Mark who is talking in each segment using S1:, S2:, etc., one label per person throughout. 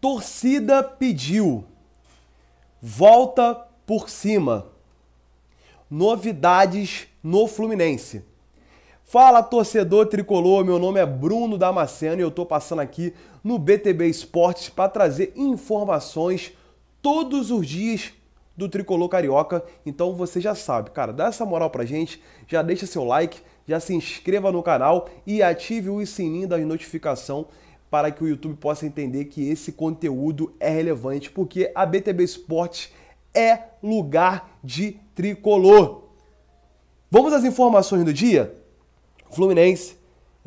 S1: Torcida pediu. Volta por cima. Novidades no Fluminense. Fala torcedor tricolor, meu nome é Bruno Damasceno e eu tô passando aqui no BTB Esportes para trazer informações todos os dias do tricolor carioca. Então você já sabe, cara, dá essa moral pra gente, já deixa seu like, já se inscreva no canal e ative o sininho da notificação para que o YouTube possa entender que esse conteúdo é relevante, porque a BTB Sport é lugar de tricolor. Vamos às informações do dia? Fluminense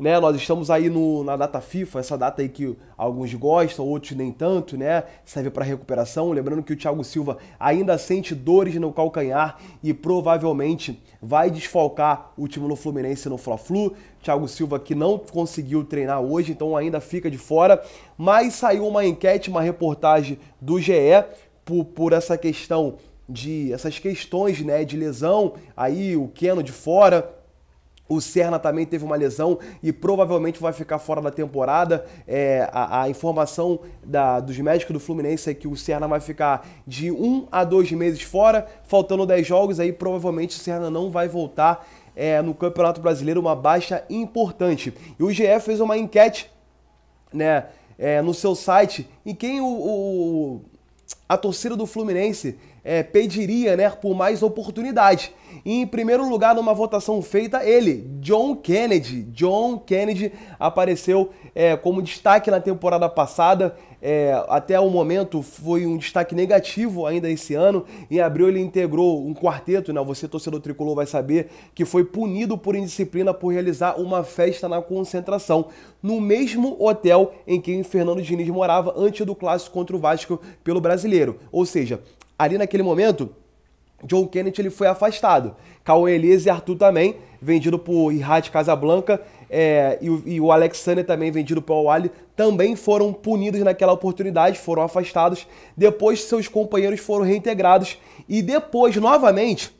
S1: né, nós estamos aí no, na data FIFA, essa data aí que alguns gostam, outros nem tanto, né? Serve para recuperação. Lembrando que o Thiago Silva ainda sente dores no calcanhar e provavelmente vai desfalcar o time no Fluminense no Fla-Flu. Thiago Silva que não conseguiu treinar hoje, então ainda fica de fora. Mas saiu uma enquete, uma reportagem do GE por, por essa questão de essas questões, né, de lesão, aí o Keno de fora, o Serna também teve uma lesão e provavelmente vai ficar fora da temporada. É, a, a, informação da, dos médicos do Fluminense é que o Serna vai ficar de um a dois meses fora, faltando dez jogos, aí provavelmente o Serna não vai voltar é, no Campeonato Brasileiro, uma baixa importante. E o GE fez uma enquete né, é, no seu site em quem o, o a torcida do Fluminense é, pediria né, por mais oportunidade. E em primeiro lugar, numa votação feita, ele, John Kennedy. John Kennedy apareceu é, como destaque na temporada passada, é, até o momento foi um destaque negativo ainda esse ano. Em abril ele integrou um quarteto, né? Você torcedor tricolor vai saber que foi punido por indisciplina por realizar uma festa na concentração no mesmo hotel em que Fernando Diniz morava antes do clássico contra o Vasco pelo Brasileiro. Ou seja, ali naquele momento John Kennedy ele foi afastado. Cauê Elias e Arthur também vendido por Irhat Casablanca, é, e, o, e o Alexander também vendido para o Ali, também foram punidos naquela oportunidade, foram afastados. Depois seus companheiros foram reintegrados e depois, novamente,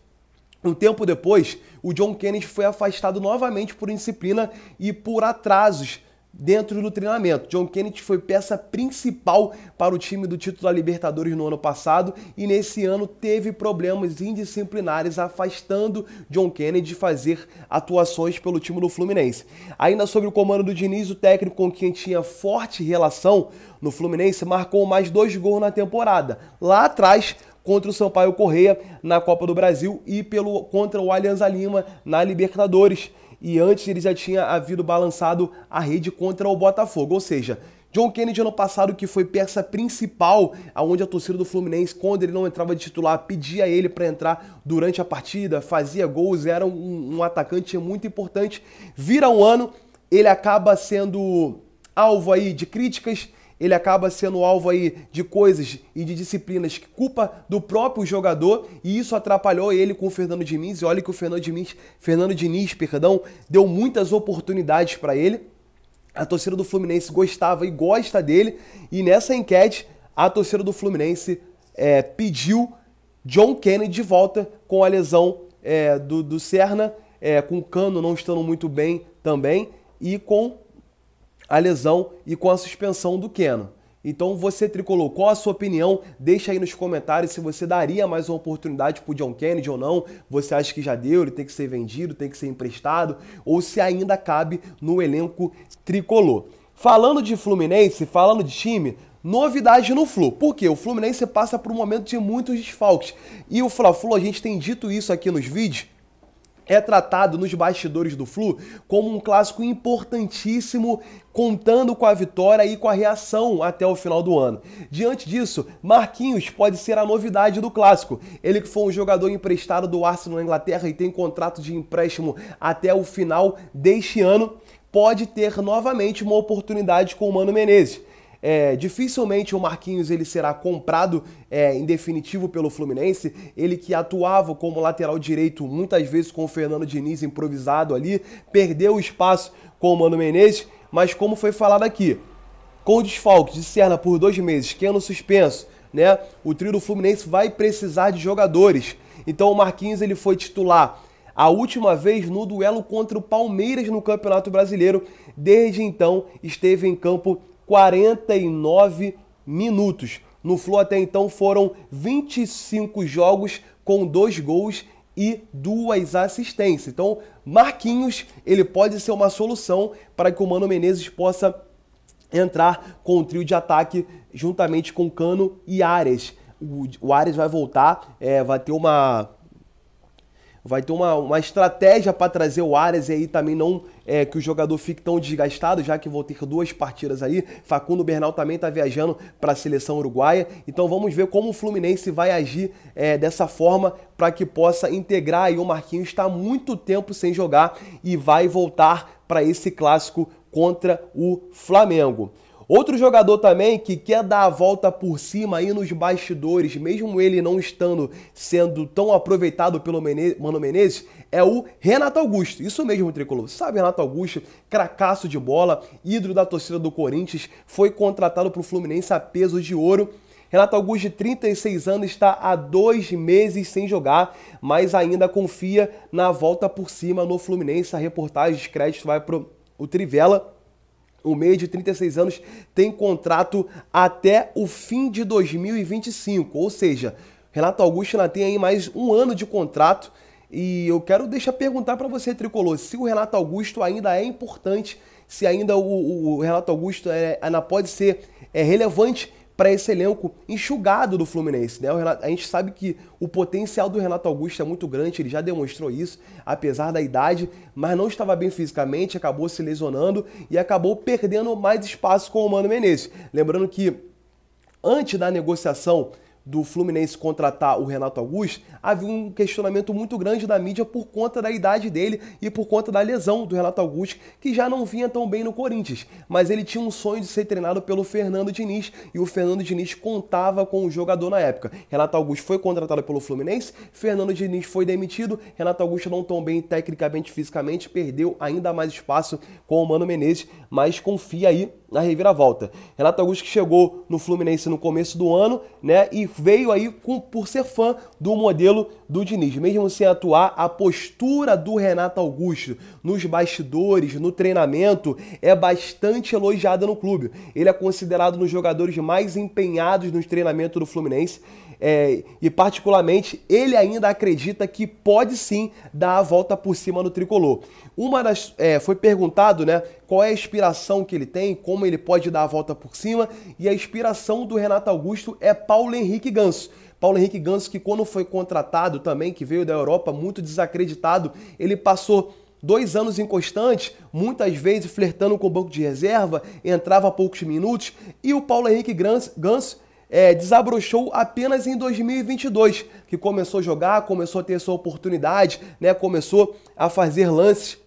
S1: um tempo depois, o John Kennedy foi afastado novamente por indisciplina e por atrasos dentro do treinamento. John Kennedy foi peça principal para o time do título da Libertadores no ano passado e nesse ano teve problemas indisciplinares afastando John Kennedy de fazer atuações pelo time do Fluminense. Ainda sobre o comando do Diniz, o técnico com quem tinha forte relação no Fluminense marcou mais dois gols na temporada. Lá atrás, contra o Sampaio Correia na Copa do Brasil e pelo contra o Alianza Lima na Libertadores e antes ele já tinha havido balançado a rede contra o Botafogo, ou seja, John Kennedy ano passado que foi peça principal, aonde a torcida do Fluminense quando ele não entrava de titular pedia ele para entrar durante a partida, fazia gols, era um, um atacante muito importante. Vira um ano, ele acaba sendo alvo aí de críticas, ele acaba sendo alvo aí de coisas e de disciplinas que culpa do próprio jogador e isso atrapalhou ele com o Fernando Diniz. E olha que o Fernando Diniz, Fernando Diniz, perdão, deu muitas oportunidades para ele. A torcida do Fluminense gostava e gosta dele e nessa enquete a torcida do Fluminense é, pediu John Kennedy de volta com a lesão é, do, do Serna, é, com o Cano não estando muito bem também e com a lesão e com a suspensão do Keno. Então você tricolor, qual a sua opinião? Deixa aí nos comentários se você daria mais uma oportunidade pro John Kennedy ou não. Você acha que já deu, ele tem que ser vendido, tem que ser emprestado, ou se ainda cabe no elenco tricolor. Falando de Fluminense, falando de time, novidade no Flu. Porque o Fluminense passa por um momento de muitos desfalques. E o Fla-Flu, a gente tem dito isso aqui nos vídeos, é tratado nos bastidores do Flu como um clássico importantíssimo, contando com a vitória e com a reação até o final do ano. Diante disso, Marquinhos pode ser a novidade do clássico. Ele que foi um jogador emprestado do Arsenal na Inglaterra e tem contrato de empréstimo até o final deste ano, pode ter novamente uma oportunidade com o Mano Menezes. É, dificilmente o Marquinhos ele será comprado é, em definitivo pelo Fluminense. Ele que atuava como lateral direito muitas vezes com o Fernando Diniz improvisado ali, perdeu o espaço com o Mano Menezes, mas como foi falado aqui, com o desfalque de Serna por dois meses, que ano é suspenso, né? O trio do Fluminense vai precisar de jogadores. Então o Marquinhos ele foi titular a última vez no duelo contra o Palmeiras no Campeonato Brasileiro. Desde então esteve em campo 49 minutos. No Flu até então foram 25 jogos com dois gols e duas assistências. Então, Marquinhos, ele pode ser uma solução para que o Mano Menezes possa entrar com o trio de ataque juntamente com Cano e Ares. O, o Ares vai voltar, é, vai ter uma vai ter uma, uma estratégia para trazer o Ares e aí também não é, que o jogador fique tão desgastado, já que vão ter duas partidas aí. Facundo Bernal também está viajando para a seleção uruguaia. Então vamos ver como o Fluminense vai agir é, dessa forma para que possa integrar aí o Marquinhos. Está muito tempo sem jogar e vai voltar para esse clássico contra o Flamengo. Outro jogador também que quer dar a volta por cima aí nos bastidores, mesmo ele não estando sendo tão aproveitado pelo Mano Menezes, é o Renato Augusto. Isso mesmo, Tricolor. Sabe Renato Augusto, cracaço de bola, ídolo da torcida do Corinthians, foi contratado para o Fluminense a peso de ouro. Renato Augusto, de 36 anos, está há dois meses sem jogar, mas ainda confia na volta por cima no Fluminense. A reportagem de crédito vai para o Trivela. O meio de 36 anos tem contrato até o fim de 2025, ou seja, Renato Augusto ainda tem aí mais um ano de contrato e eu quero deixar perguntar para você, Tricolor, se o Renato Augusto ainda é importante, se ainda o, o, o Renato Augusto é, ainda pode ser é, relevante para esse elenco enxugado do Fluminense. Né? Renato, a gente sabe que o potencial do Renato Augusto é muito grande, ele já demonstrou isso, apesar da idade, mas não estava bem fisicamente, acabou se lesionando e acabou perdendo mais espaço com o Mano Menezes. Lembrando que antes da negociação do Fluminense contratar o Renato Augusto, havia um questionamento muito grande da mídia por conta da idade dele e por conta da lesão do Renato Augusto, que já não vinha tão bem no Corinthians. Mas ele tinha um sonho de ser treinado pelo Fernando Diniz e o Fernando Diniz contava com o jogador na época. Renato Augusto foi contratado pelo Fluminense, Fernando Diniz foi demitido, Renato Augusto não tão bem tecnicamente, fisicamente, perdeu ainda mais espaço com o Mano Menezes, mas confia aí na reviravolta. Renato Augusto que chegou no Fluminense no começo do ano, né? E veio aí com, por ser fã do modelo do Diniz. Mesmo sem atuar, a postura do Renato Augusto nos bastidores, no treinamento, é bastante elogiada no clube. Ele é considerado um dos jogadores mais empenhados nos treinamentos do Fluminense é, e particularmente ele ainda acredita que pode sim dar a volta por cima no tricolor. Uma das é, foi perguntado, né, qual é a inspiração que ele tem, como ele pode dar a volta por cima e a inspiração do Renato Augusto é Paulo Henrique Ganso. Paulo Henrique Ganso que quando foi contratado também, que veio da Europa muito desacreditado, ele passou dois anos constante muitas vezes flertando com o banco de reserva, entrava a poucos minutos, e o Paulo Henrique Ganso é, desabrochou apenas em 2022, que começou a jogar, começou a ter sua oportunidade, né, começou a fazer lances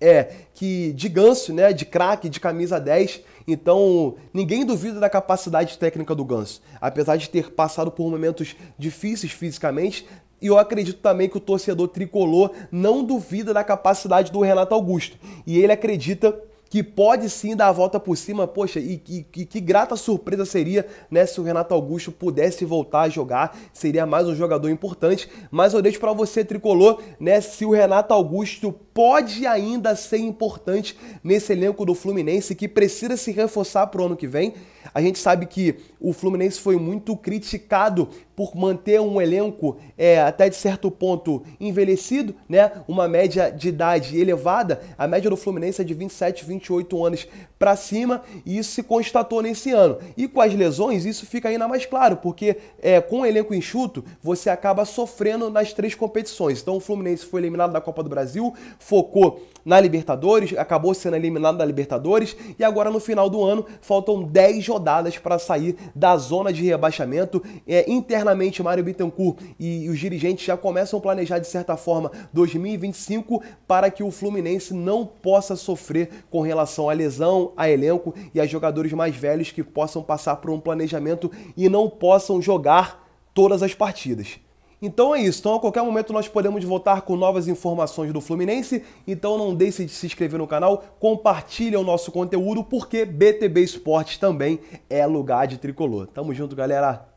S1: é, que de ganso, né, de craque, de camisa 10. Então, ninguém duvida da capacidade técnica do Ganso. Apesar de ter passado por momentos difíceis fisicamente, e eu acredito também que o torcedor tricolor não duvida da capacidade do Renato Augusto. E ele acredita que pode sim dar a volta por cima. Poxa, e, e, e que grata surpresa seria né, se o Renato Augusto pudesse voltar a jogar. Seria mais um jogador importante. Mas eu deixo para você, tricolor, né, se o Renato Augusto pode ainda ser importante nesse elenco do Fluminense que precisa se reforçar para o ano que vem. A gente sabe que o Fluminense foi muito criticado por manter um elenco é, até de certo ponto envelhecido, né? Uma média de idade elevada, a média do Fluminense é de 27, 28 anos para cima, e isso se constatou nesse ano. E com as lesões, isso fica ainda mais claro, porque é, com o elenco enxuto, você acaba sofrendo nas três competições. Então o Fluminense foi eliminado da Copa do Brasil, focou na Libertadores, acabou sendo eliminado da Libertadores e agora no final do ano faltam 10 rodadas para sair da zona de rebaixamento. É, internamente, Mário Bittencourt e, os dirigentes já começam a planejar de certa forma 2025 para que o Fluminense não possa sofrer com relação à lesão, a elenco e a jogadores mais velhos que possam passar por um planejamento e não possam jogar todas as partidas. Então é isso. Então a qualquer momento nós podemos voltar com novas informações do Fluminense. Então não deixe de se inscrever no canal, Compartilhe o nosso conteúdo porque BTB Esportes também é lugar de tricolor. Tamo junto, galera.